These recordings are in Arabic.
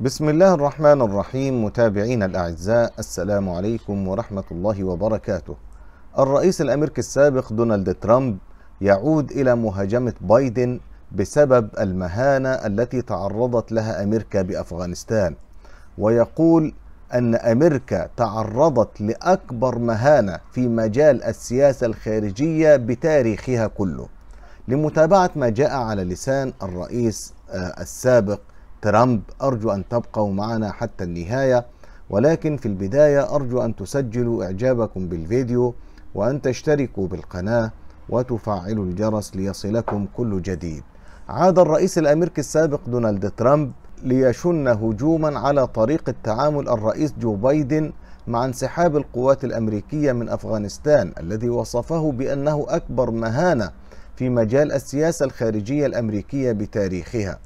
بسم الله الرحمن الرحيم متابعينا الأعزاء السلام عليكم ورحمة الله وبركاته الرئيس الأمريكي السابق دونالد ترامب يعود إلى مهاجمة بايدن بسبب المهانة التي تعرضت لها أمريكا بأفغانستان ويقول أن أمريكا تعرضت لأكبر مهانة في مجال السياسة الخارجية بتاريخها كله لمتابعة ما جاء على لسان الرئيس آه، السابق ترامب أرجو أن تبقوا معنا حتى النهاية ولكن في البداية أرجو أن تسجلوا إعجابكم بالفيديو وأن تشتركوا بالقناة وتفعلوا الجرس ليصلكم كل جديد عاد الرئيس الأمريكي السابق دونالد ترامب ليشن هجوما على طريقة تعامل الرئيس جو بايدن مع انسحاب القوات الأمريكية من أفغانستان الذي وصفه بأنه أكبر مهانة في مجال السياسة الخارجية الأمريكية بتاريخها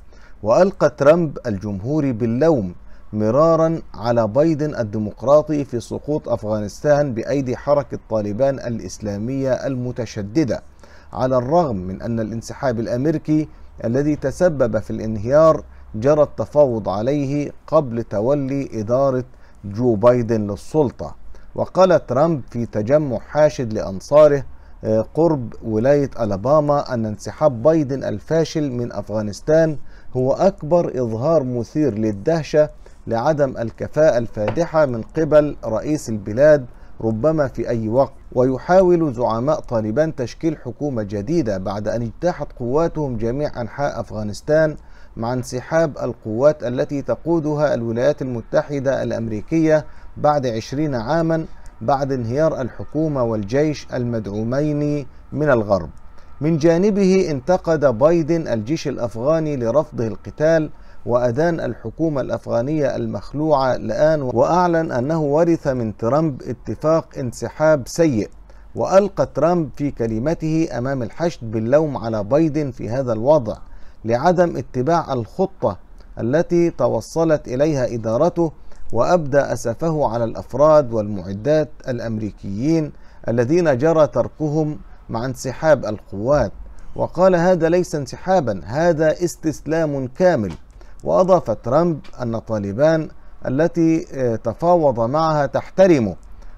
وألقى ترامب الجمهوري باللوم مرارا على بايدن الديمقراطي في سقوط أفغانستان بأيدي حركة طالبان الإسلامية المتشددة على الرغم من أن الانسحاب الأمريكي الذي تسبب في الانهيار جرى التفاوض عليه قبل تولي إدارة جو بايدن للسلطة وقال ترامب في تجمع حاشد لأنصاره قرب ولاية ألاباما أن انسحاب بايدن الفاشل من أفغانستان هو أكبر إظهار مثير للدهشة لعدم الكفاءة الفادحة من قبل رئيس البلاد ربما في أي وقت ويحاول زعماء طالبان تشكيل حكومة جديدة بعد أن اجتاحت قواتهم جميع أنحاء أفغانستان مع انسحاب القوات التي تقودها الولايات المتحدة الأمريكية بعد عشرين عاماً بعد انهيار الحكومة والجيش المدعومين من الغرب من جانبه انتقد بايدن الجيش الأفغاني لرفضه القتال وأدان الحكومة الأفغانية المخلوعة الآن وأعلن أنه ورث من ترامب اتفاق انسحاب سيء وألقى ترامب في كلمته أمام الحشد باللوم على بايدن في هذا الوضع لعدم اتباع الخطة التي توصلت إليها إدارته وأبدى أسفه على الأفراد والمعدات الأمريكيين الذين جرى تركهم مع انسحاب القوات وقال هذا ليس انسحابا هذا استسلام كامل وأضاف ترامب أن طالبان التي آه، تفاوض معها تحترمه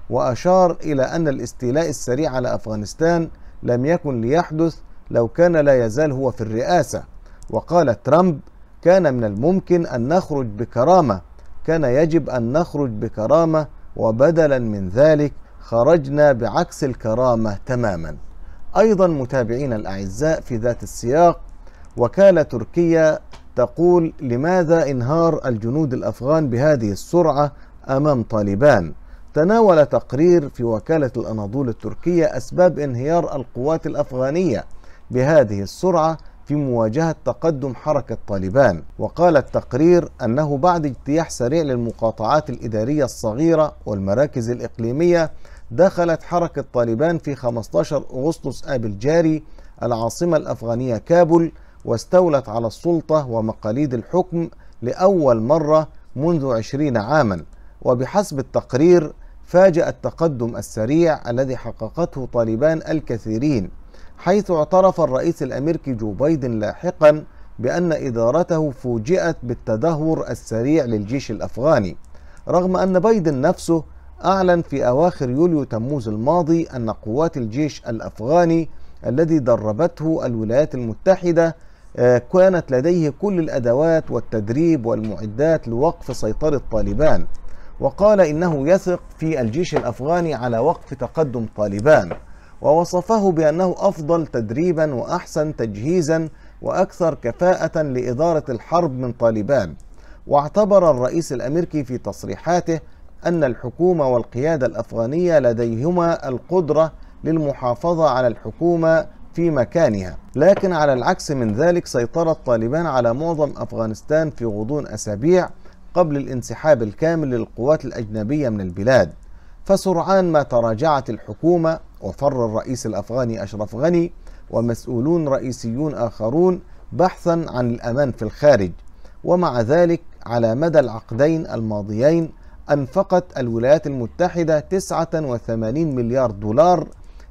وأشار إلى أن الاستيلاء السريع على أفغانستان لم يكن ليحدث لو كان لا يزال هو في الرئاسة وقال ترامب كان من الممكن أن نخرج بكرامة كان يجب أن نخرج بكرامة وبدلا من ذلك خرجنا بعكس الكرامة تماما أيضا متابعينا الأعزاء في ذات السياق وكالة تركيا تقول لماذا انهار الجنود الأفغان بهذه السرعة أمام طالبان تناول تقرير في وكالة الأناضول التركية أسباب انهيار القوات الأفغانية بهذه السرعة في مواجهة تقدم حركة طالبان وقال التقرير أنه بعد اجتياح سريع للمقاطعات الإدارية الصغيرة والمراكز الإقليمية دخلت حركة طالبان في 15 أغسطس آب الجاري العاصمة الأفغانية كابول واستولت على السلطة ومقاليد الحكم لأول مرة منذ 20 عاما وبحسب التقرير فاجأ التقدم السريع الذي حققته طالبان الكثيرين حيث اعترف الرئيس الامريكي جو بايدن لاحقا بان ادارته فوجئت بالتدهور السريع للجيش الافغاني رغم ان بايدن نفسه اعلن في اواخر يوليو تموز الماضي ان قوات الجيش الافغاني الذي دربته الولايات المتحده آه، كانت لديه كل الادوات والتدريب والمعدات لوقف سيطره طالبان وقال انه يثق في الجيش الافغاني على وقف تقدم طالبان ووصفه بأنه أفضل تدريبا وأحسن تجهيزا وأكثر كفاءة لإدارة الحرب من طالبان واعتبر الرئيس الأمريكي في تصريحاته أن الحكومة والقيادة الأفغانية لديهما القدرة للمحافظة على الحكومة في مكانها لكن على العكس من ذلك سيطر طالبان على معظم أفغانستان في غضون أسابيع قبل الانسحاب الكامل للقوات الأجنبية من البلاد فسرعان ما تراجعت الحكومة وفر الرئيس الأفغاني أشرف غني ومسؤولون رئيسيون آخرون بحثا عن الأمان في الخارج ومع ذلك على مدى العقدين الماضيين أنفقت الولايات المتحدة 89 مليار دولار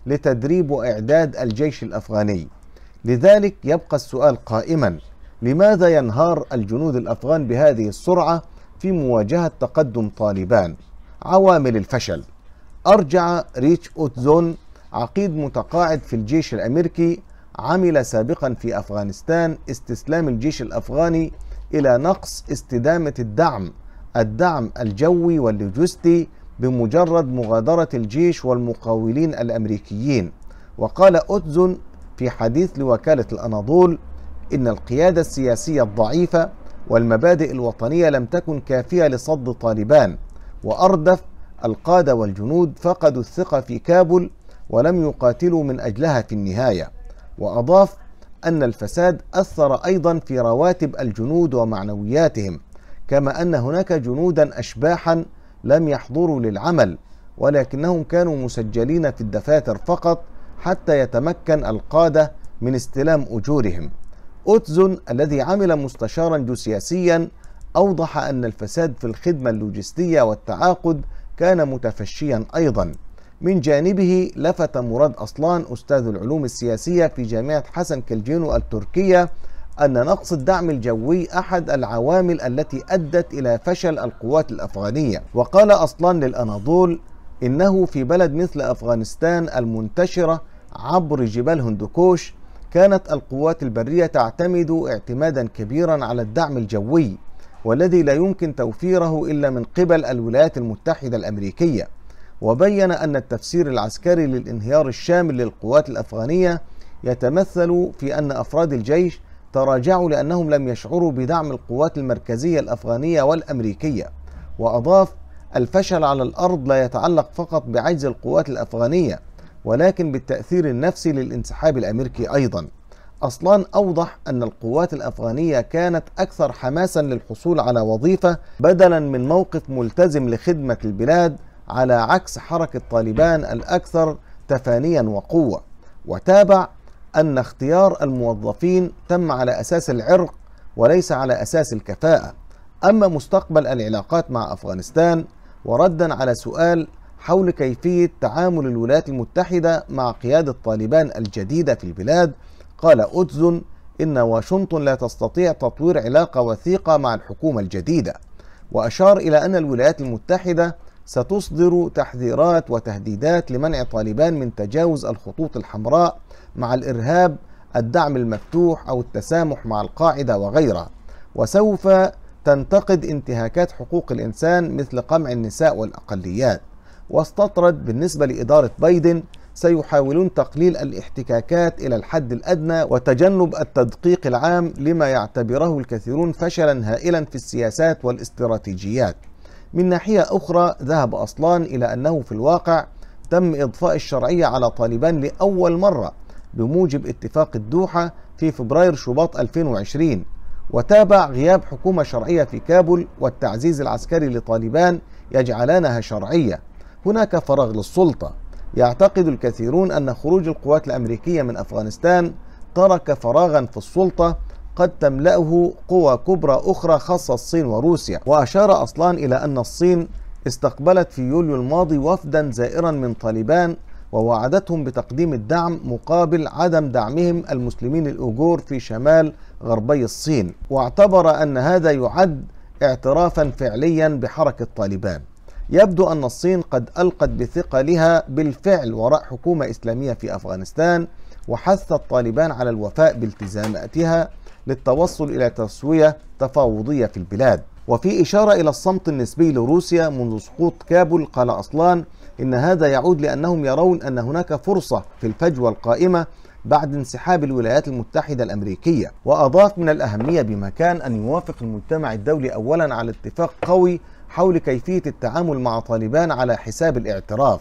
لتدريب وإعداد الجيش الأفغاني لذلك يبقى السؤال قائما لماذا ينهار الجنود الأفغان بهذه السرعة في مواجهة تقدم طالبان عوامل الفشل أرجع ريتش أوتزون عقيد متقاعد في الجيش الامريكي عمل سابقا في افغانستان استسلام الجيش الافغاني الى نقص استدامه الدعم الدعم الجوي واللوجستي بمجرد مغادره الجيش والمقاولين الامريكيين وقال اوتزون في حديث لوكاله الاناضول ان القياده السياسيه الضعيفه والمبادئ الوطنيه لم تكن كافيه لصد طالبان واردف القاده والجنود فقدوا الثقه في كابل ولم يقاتلوا من اجلها في النهايه واضاف ان الفساد اثر ايضا في رواتب الجنود ومعنوياتهم كما ان هناك جنودا اشباحا لم يحضروا للعمل ولكنهم كانوا مسجلين في الدفاتر فقط حتى يتمكن القاده من استلام اجورهم اوتزون الذي عمل مستشارا جسياسيا اوضح ان الفساد في الخدمه اللوجستيه والتعاقد كان متفشيا ايضا من جانبه لفت مراد أصلان أستاذ العلوم السياسية في جامعة حسن كلجينو التركية أن نقص الدعم الجوي أحد العوامل التي أدت إلى فشل القوات الأفغانية وقال أصلان للأناضول إنه في بلد مثل أفغانستان المنتشرة عبر جبال هندوكوش كانت القوات البرية تعتمد اعتمادا كبيرا على الدعم الجوي والذي لا يمكن توفيره إلا من قبل الولايات المتحدة الأمريكية وبين أن التفسير العسكري للانهيار الشامل للقوات الأفغانية يتمثل في أن أفراد الجيش تراجعوا لأنهم لم يشعروا بدعم القوات المركزية الأفغانية والأمريكية وأضاف الفشل على الأرض لا يتعلق فقط بعجز القوات الأفغانية ولكن بالتأثير النفسي للانسحاب الأمريكي أيضا أصلان أوضح أن القوات الأفغانية كانت أكثر حماسا للحصول على وظيفة بدلا من موقف ملتزم لخدمة البلاد على عكس حركة طالبان الأكثر تفانيا وقوة وتابع أن اختيار الموظفين تم على أساس العرق وليس على أساس الكفاءة أما مستقبل العلاقات مع أفغانستان وردا على سؤال حول كيفية تعامل الولايات المتحدة مع قيادة طالبان الجديدة في البلاد قال أوتزون إن واشنطن لا تستطيع تطوير علاقة وثيقة مع الحكومة الجديدة وأشار إلى أن الولايات المتحدة ستصدر تحذيرات وتهديدات لمنع طالبان من تجاوز الخطوط الحمراء مع الارهاب الدعم المفتوح او التسامح مع القاعده وغيرها وسوف تنتقد انتهاكات حقوق الانسان مثل قمع النساء والاقليات واستطرد بالنسبه لاداره بايدن سيحاولون تقليل الاحتكاكات الى الحد الادنى وتجنب التدقيق العام لما يعتبره الكثيرون فشلا هائلا في السياسات والاستراتيجيات من ناحية أخرى ذهب أصلان إلى أنه في الواقع تم إضفاء الشرعية على طالبان لأول مرة بموجب اتفاق الدوحة في فبراير شباط 2020 وتابع غياب حكومة شرعية في كابول والتعزيز العسكري لطالبان يجعلانها شرعية هناك فراغ للسلطة يعتقد الكثيرون أن خروج القوات الأمريكية من أفغانستان ترك فراغا في السلطة قد تملأه قوى كبرى أخرى خاصة الصين وروسيا وأشار أصلان إلى أن الصين استقبلت في يوليو الماضي وفدا زائرا من طالبان ووعدتهم بتقديم الدعم مقابل عدم دعمهم المسلمين الأجور في شمال غربي الصين واعتبر أن هذا يعد اعترافا فعليا بحركة طالبان يبدو أن الصين قد ألقت بثقلها بالفعل وراء حكومة إسلامية في أفغانستان وحث الطالبان على الوفاء بالتزاماتها للتوصل إلى تسوية تفاوضية في البلاد وفي إشارة إلى الصمت النسبي لروسيا منذ سقوط كابول قال أصلان إن هذا يعود لأنهم يرون أن هناك فرصة في الفجوة القائمة بعد انسحاب الولايات المتحدة الأمريكية وأضاف من الأهمية بمكان أن يوافق المجتمع الدولي أولا على اتفاق قوي حول كيفية التعامل مع طالبان على حساب الاعتراف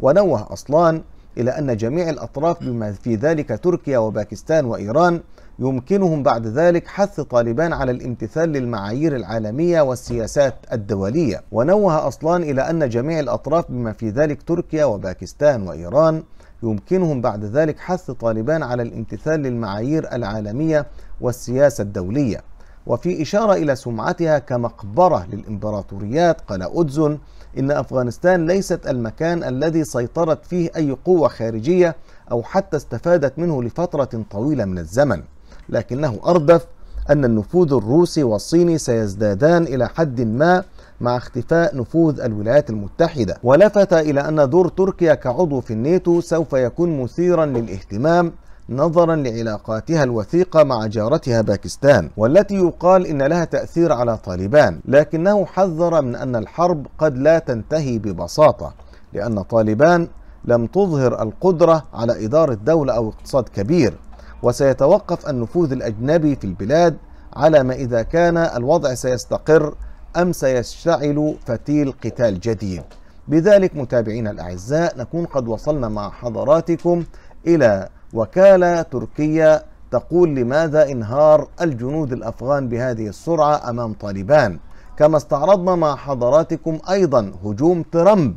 ونوه أصلان إلى أن جميع الأطراف بما في ذلك تركيا وباكستان وإيران يمكنهم بعد ذلك حث طالبان على الامتثال للمعايير العالمية والسياسات الدولية ونوه أصلان إلى أن جميع الأطراف بما في ذلك تركيا وباكستان وإيران يمكنهم بعد ذلك حث طالبان على الامتثال للمعايير العالمية والسياسة الدولية وفي إشارة إلى سمعتها كمقبرة للإمبراطوريات قال أودزون إن أفغانستان ليست المكان الذي سيطرت فيه أي قوة خارجية أو حتى استفادت منه لفترة طويلة من الزمن لكنه أردف أن النفوذ الروسي والصيني سيزدادان إلى حد ما مع اختفاء نفوذ الولايات المتحدة ولفت إلى أن دور تركيا كعضو في الناتو سوف يكون مثيرا للاهتمام نظرا لعلاقاتها الوثيقة مع جارتها باكستان والتي يقال إن لها تأثير على طالبان لكنه حذر من أن الحرب قد لا تنتهي ببساطة لأن طالبان لم تظهر القدرة على إدارة دولة أو اقتصاد كبير وسيتوقف النفوذ الأجنبي في البلاد على ما إذا كان الوضع سيستقر أم سيشتعل فتيل قتال جديد بذلك متابعينا الأعزاء نكون قد وصلنا مع حضراتكم إلى وكالة تركية تقول لماذا انهار الجنود الأفغان بهذه السرعة أمام طالبان كما استعرضنا مع حضراتكم أيضا هجوم ترامب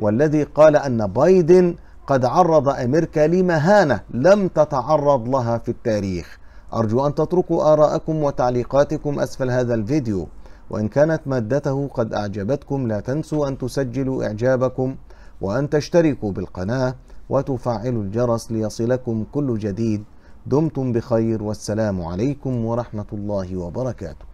والذي قال أن بايدن قد عرض أمريكا لمهانة لم تتعرض لها في التاريخ أرجو أن تتركوا آراءكم وتعليقاتكم أسفل هذا الفيديو وإن كانت مادته قد أعجبتكم لا تنسوا أن تسجلوا إعجابكم وأن تشتركوا بالقناة وتفعلوا الجرس ليصلكم كل جديد دمتم بخير والسلام عليكم ورحمة الله وبركاته